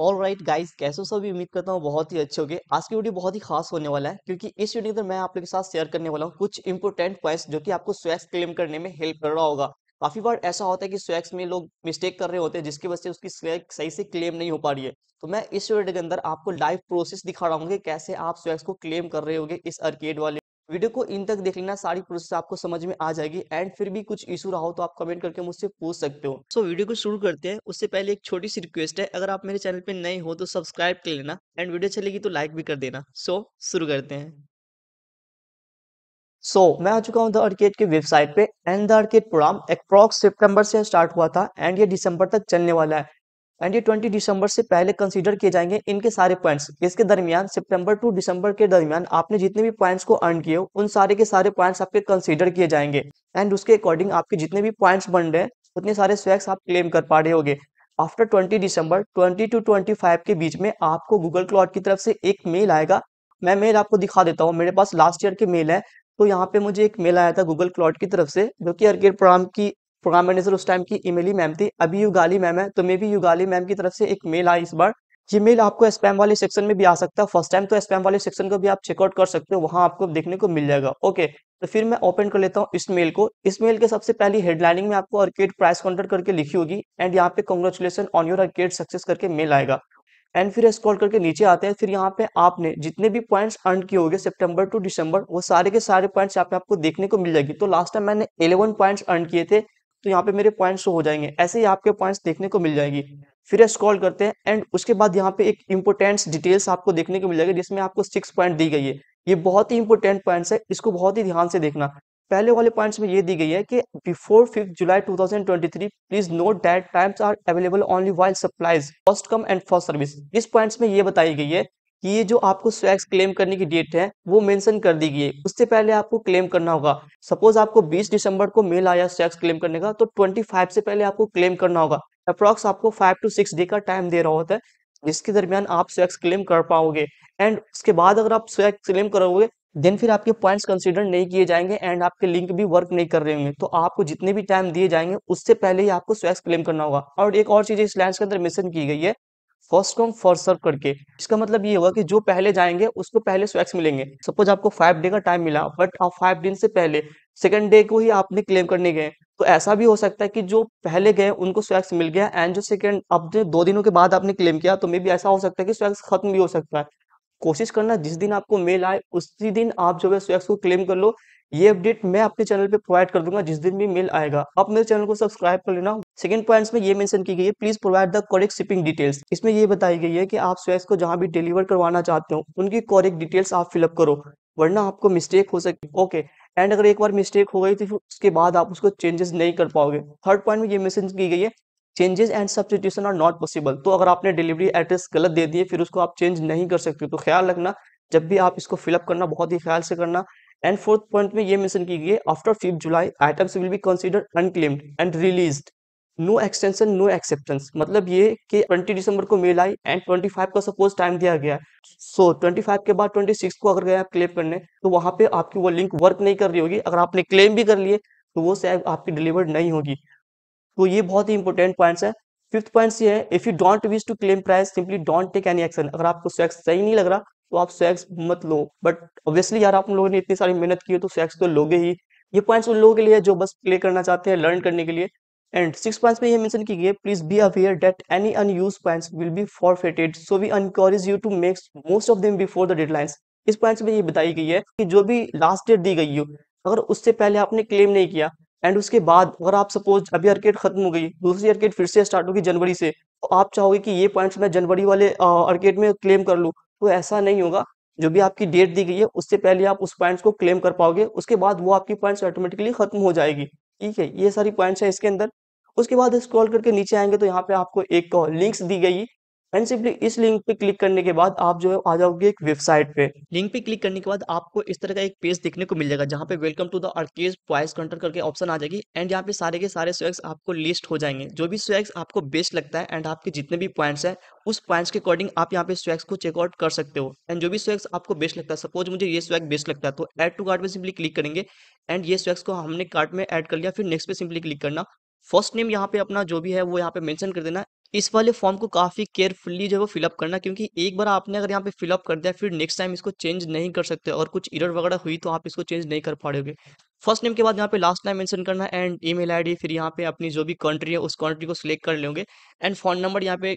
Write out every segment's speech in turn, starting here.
all right guys कैसे सभी उम्मीद करता हूँ बहुत ही अच्छे गए आज की वीडियो बहुत ही खास होने वाला है क्योंकि इस वीडियो के अंदर मैं आप लोगों के साथ शेयर करने वाला हूँ कुछ इंपोर्टेंट पॉइंट्स जो कि आपको स्वैक्स क्लेम करने में हेल्प कर रहा होगा काफी बार ऐसा होता है कि स्वैक्स में लोग मिस्टेक कर रहे होते हैं जिसकी वजह से उसकी स्वैक्स सही से क्लेम नहीं हो पा रही है तो मैं इस वीडियो के अंदर आपको लाइव प्रोसेस दिखा रहा हूँ कैसे आप स्वैक्स को क्लेम कर रहे होगे इस अर्केड वाले वीडियो को इन तक देख लेना सारी प्रोसेस आपको समझ में आ जाएगी एंड फिर भी कुछ इशू रहा हो तो आप कमेंट करके मुझसे पूछ सकते हो सो so, वीडियो को शुरू करते हैं उससे पहले एक छोटी सी रिक्वेस्ट है अगर आप मेरे चैनल पे नए हो तो सब्सक्राइब कर लेना एंड वीडियो चलेगी तो लाइक भी कर देना सो so, शुरू करते हैं सो so, मैं आ चुका हूँ द अर्केट के वेबसाइट पे and the Arcade program approx सितंबर से स्टार्ट हुआ था एंड ये दिसंबर तक चलने वाला है एंड ये ट्वेंटी दिसंबर से पहले कंसीडर किए जाएंगे इनके सारे पॉइंट्स इसके दरमियान सितंबर टू दिसंबर के दरमियान आपने जितने भी पॉइंट्स को अर्न किए उन सारे के सारे पॉइंट्स आपके कंसीडर किए जाएंगे एंड उसके अकॉर्डिंग आपके जितने भी पॉइंट्स बन रहे हैं उतने सारे स्वैक्स आप क्लेम कर पा रहे होगे आफ्टर ट्वेंटी दिसंबर ट्वेंटी टू ट्वेंटी फाइव के बीच में आपको गूगल क्लॉड की तरफ से एक मेल आएगा मैं मेल आपको दिखा देता हूँ मेरे पास लास्ट ईयर के मेल है तो यहाँ पे मुझे एक मेल आया था गूगल क्लॉड की तरफ से जो कि अर्गेट प्रोग्राम की प्रोग्राम मैनेजर उस टाइम की ईमेली मैम थी अभी युगाली मैम है तो मे भी युगाली मैम की तरफ से एक मेल आई इस बार ये मेल आपको स्पैम वाले सेक्शन में भी आ सकता है फर्स्ट टाइम तो स्पैम वाले सेक्शन को भी आप चेकआउट कर सकते हो वहां आपको देखने को मिल जाएगा ओके तो फिर मैं ओपन कर लेता हूँ इस मेल को इस मेल के सबसे पहली हेडलाइनिंग में आपको अर्केड प्राइस कॉन्टेक्ट करके लिखी होगी एंड यहाँ पे congratulation on your Arcade success करके मेल आएगा एंड फिर स्कॉल करके नीचे आते हैं फिर यहाँ पे आपने जितने भी पॉइंट्स अर्न किए होंगे सितंबर टू दिसंबर वो सारे के सारे पॉइंट्स यहाँ पे आपको देखने को मिल जाएगी तो लास्ट टाइम मैंने 11 पॉइंट्स अर्न किए थे तो यहाँ पे मेरे पॉइंट्स हो जाएंगे ऐसे ही आपके पॉइंट्स देखने को मिल जाएगी फिर स्क्रॉल करते हैं एंड उसके बाद यहाँ पे एक इंपोर्टेंट डिटेल्स आपको देखने को मिल जाएगी जिसमें आपको सिक्स पॉइंट दी गई है ये बहुत ही इंपॉर्टेंट पॉइंट्स है इसको बहुत ही ध्यान से देखना पहले वाले पॉइंट्स में ये दी गई है कि before fifth July 2023 please note that times are available only while supplies first come and first service इस पॉइंट्स में ये बताई गई है कि ये जो आपको स्वैक्स क्लेम करने की डेट है वो मेंशन कर दी गई है उससे पहले आपको क्लेम करना होगा सपोज आपको 20 दिसंबर को मेल आया स्वैक्स क्लेम करने का तो 25 से पहले आपको क्लेम करना होगा अप्रॉक्स आपको फाइव टू सिक्स डे का टाइम दे रहा होता है जिसके दरमियान आप स्वैक्स क्लेम कर पाओगे एंड उसके बाद अगर आप स्वैक्स क्लेम करोगे देन फिर आपके पॉइंट्स कंसिडर नहीं किए जाएंगे एंड आपके लिंक भी वर्क नहीं कर रहे होंगे तो आपको जितने भी टाइम दिए जाएंगे उससे पहले ही आपको स्वैक्स क्लेम करना होगा और एक और चीज इस लाइन के अंदर मिशन की गई है फर्स्ट कम फर्स्ट सर्व करके इसका मतलब ये होगा कि जो पहले जाएंगे उसको पहले स्वैक्स मिलेंगे सपोज आपको फाइव डे का टाइम मिला बट आप फाइव दिन से पहले सेकेंड डे को ही आपने क्लेम करने गए तो ऐसा भी हो सकता है कि जो पहले गए उनको स्वैक्स मिल गया एंड जो सेकेंड आपने दो दिनों के बाद आपने क्लेम किया तो मे भी ऐसा हो सकता है कि स्वैक्स खत्म भी हो सकता है कोशिश करना जिस दिन आपको मेल आए उसी दिन आप जो है स्वैक्स को क्लेम कर लो ये अपडेट मैं अपने चैनल पे प्रोवाइड कर दूंगा जिस दिन भी मेल आएगा आप मेरे चैनल को सब्सक्राइब कर लेना सेकंड पॉइंट्स में ये मेंशन की गई है please provide the correct shipping details इसमें ये बताई गई है कि आप स्वेस को जहां भी डिलीवर करवाना चाहते हो उनकी कॉरेक्ट डिटेल्स आप फिलअप करो वरना आपको मिस्टेक हो सके ओके एंड अगर एक बार मिस्टेक हो गई तो फिर उसके बाद आप उसको चेंजेस नहीं कर पाओगे थर्ड पॉइंट में ये मेंशन की गई है changes and substitution are not possible तो अगर आपने डिलीवरी एड्रेस गलत दे दिए फिर उसको आप चेंज नहीं कर सकते तो ख्याल रखना जब भी आप इसको फिलअप करना बहुत ही ख्याल से करना एंड फोर्थ पॉइंट में ये मेंशन की गई है after fifth July items will be consider unclaimed and released no extension no acceptance मतलब ये कि 20 दिसंबर को मेल आई एंड 25 का सपोज टाइम दिया गया सो so, 25 के बाद 26 को अगर गए आप क्लेम करने तो वहां पे आपकी वो लिंक वर्क नहीं कर रही होगी अगर आपने क्लेम भी कर लिए तो वो सैब आपकी डिलीवर्ड नहीं होगी तो ये बहुत ही इंपॉर्टेंट पॉइंट्स है फिफ्थ पॉइंट ये है if you don't wish to claim price simply don't take any action अगर आपको सेक्स सही नहीं लग रहा तो आप सेक्स मत लो बट ऑब्वियसली यार आप लोगों ने इतनी सारी मेहनत की है तो सेक्स तो लोगे ही ये पॉइंट्स उन लोगों के लिए जो बस प्ले करना चाहते हैं लर्न करने के लिए एंड सिक्स पॉइंट्स में ये मेंशन की गई है please be aware that any unused points will be forfeited so we encourage you to make most of them before the deadlines इस पॉइंट्स में ये बताई गई है कि जो भी लास्ट डेट दी गई हो अगर उससे पहले आपने क्लेम नहीं किया एंड उसके बाद अगर आप सपोज अभी अर्केट खत्म हो गई दूसरी अर्केट फिर से स्टार्ट होगी जनवरी से तो आप चाहोगे कि ये पॉइंट्स मैं जनवरी वाले अर्केट में क्लेम कर लूँ तो ऐसा नहीं होगा जो भी आपकी डेट दी गई है उससे पहले आप उस पॉइंट्स को क्लेम कर पाओगे उसके बाद वो आपकी पॉइंट्स ऑटोमेटिकली खत्म हो जाएगी ठीक है ये सारी पॉइंट्स है इसके अंदर उसके बाद स्क्रॉल करके नीचे आएंगे तो यहाँ पे आपको एक लिंक्स दी गई एंड सिंपली इस लिंक पे क्लिक करने के बाद आप जो है आ जाओगे एक वेबसाइट पे लिंक पे क्लिक करने के बाद आपको इस तरह का एक पेज देखने को मिल जाएगा जहाँ पे welcome to the Arcade's voice control करके ऑप्शन आ जाएगी एंड यहाँ पे सारे के सारे स्वेग्स आपको लिस्ट हो जाएंगे जो भी स्वेक्स आपको बेस्ट लगता है एंड आपके जितने भी पॉइंट्स हैं उस पॉइंट्स के अकॉर्डिंग आप यहाँ पे स्वेक्स को चेकआउट कर सकते हो एंड जो भी स्वेक्स आपको बेस्ट लगता है सपोज मुझे ये स्वैग बेस्ट लगता है तो एड टू कार्ट पे सिंपली क्लिक करेंगे एंड ये स्वेक्स को हमने कार्ट में एड कर लिया फिर नेक्स्ट पे सिंपली क्लिक करना फर्स्ट नेम यहाँ पे अपना जो भी है वो यहाँ पे मेंशन कर देना इस वाले फॉर्म को काफ़ी केयरफुली जो है वो फिलअप करना क्योंकि एक बार आपने अगर यहाँ पे फिलअप कर दिया फिर नेक्स्ट टाइम इसको चेंज नहीं कर सकते और कुछ इरर वगैरह हुई तो आप इसको चेंज नहीं कर पाओगे फर्स्ट नेम के बाद यहाँ पे लास्ट नाम मेंशन करना एंड ईमेल आईडी फिर यहाँ पे अपनी जो भी कंट्री है उस कंट्री को सिलेक्ट कर लेंगे एंड फोन नंबर यहाँ पे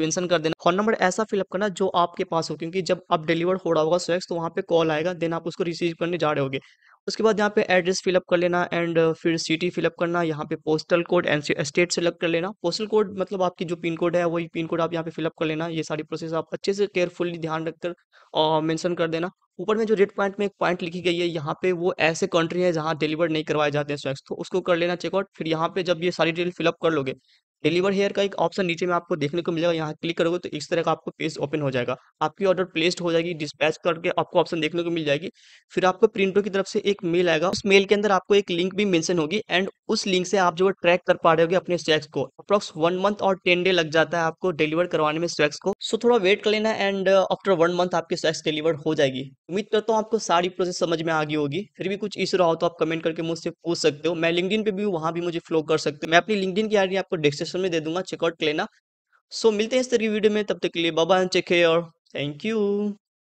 मेंशन कर देना फोन नंबर ऐसा फिलअप करना जो आपके पास हो क्योंकि जब आप डिलीवर हो रहा होगा स्वेक्स तो वहाँ पे कॉल आएगा देन आप उसको रिसीव करने जा रहे होगे उसके बाद यहाँ पे एड्रेस फिलअप कर लेना एंड uh, फिर सिटी फिलअप करना यहाँ पे postal code and state select कर लेना पोस्टल कोड मतलब आपकी जो पिन कोड है वही पिन कोड आप यहाँ पे फिलअप कर लेना ये सारी प्रोसेस आप अच्छे से केयरफुली ध्यान रखकर मेंशन uh, कर देना ऊपर में जो रेड पॉइंट में एक पॉइंट लिखी गई है यहाँ पे वो ऐसे कंट्री है जहाँ डिलीवर नहीं करवाए जाते हैं स्वैक्स तो उसको कर लेना चेकआउट फिर यहाँ पे जब ये सारी डिटेल फिलअप कर लोगे डिलीवर हेयर का एक ऑप्शन नीचे में आपको देखने को मिलेगा यहाँ क्लिक करोगे तो इस तरह का आपको पेज ओपन हो जाएगा आपकी ऑर्डर प्लेस्ड हो जाएगी डिस्पैच करके आपको ऑप्शन देखने को मिल जाएगी फिर आपको प्रिंटर की तरफ से एक मेल आएगा उस मेल के अंदर आपको एक लिंक भी मेंशन होगी एंड उस लिंक से आप जो ट्रैक कर पा रहे हो अपने स्वेक्स को अप्रॉक्स वन मंथ और टेन डे लग जाता है आपको डिलीवर करवाने में स्वेक्स को सो थोड़ा वेट कर लेना एंड आफ्टर वन मंथ आपके स्वेक्स डिलीवर हो जाएगी उम्मीद करता हूँ आपको सारी प्रोसेस समझ में आ गई होगी फिर भी कुछ इशू रहा हो तो आप कमेंट करके मुझसे पूछ सकते हो मैं लिंकडिन पे भी वहाँ भी मुझे फ्लो कर सकते हो मैं अपनी लिंकडिन की आई आपको डिस्क्रिप्शन डिस्क्रिप्शन में दे दूंगा चेकआउट लेना सो so, मिलते हैं इस तरह की वीडियो में तब तक के लिए बाबा चेक है और थैंक यू